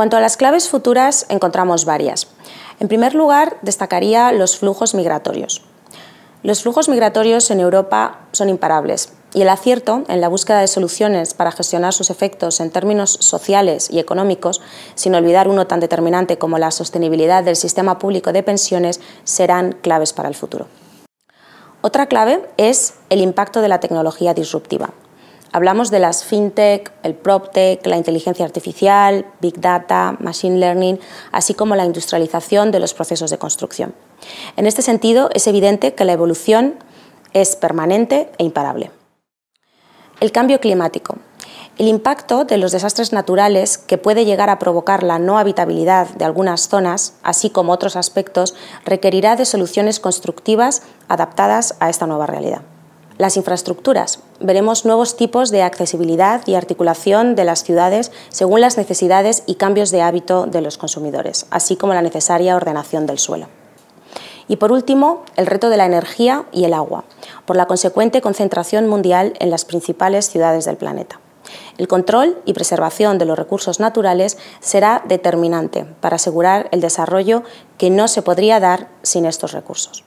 cuanto a las claves futuras, encontramos varias. En primer lugar, destacaría los flujos migratorios. Los flujos migratorios en Europa son imparables y el acierto en la búsqueda de soluciones para gestionar sus efectos en términos sociales y económicos, sin olvidar uno tan determinante como la sostenibilidad del sistema público de pensiones, serán claves para el futuro. Otra clave es el impacto de la tecnología disruptiva. Hablamos de las fintech, el proptech, la inteligencia artificial, big data, machine learning, así como la industrialización de los procesos de construcción. En este sentido, es evidente que la evolución es permanente e imparable. El cambio climático. El impacto de los desastres naturales que puede llegar a provocar la no habitabilidad de algunas zonas, así como otros aspectos, requerirá de soluciones constructivas adaptadas a esta nueva realidad. Las infraestructuras. Veremos nuevos tipos de accesibilidad y articulación de las ciudades según las necesidades y cambios de hábito de los consumidores, así como la necesaria ordenación del suelo. Y por último, el reto de la energía y el agua, por la consecuente concentración mundial en las principales ciudades del planeta. El control y preservación de los recursos naturales será determinante para asegurar el desarrollo que no se podría dar sin estos recursos.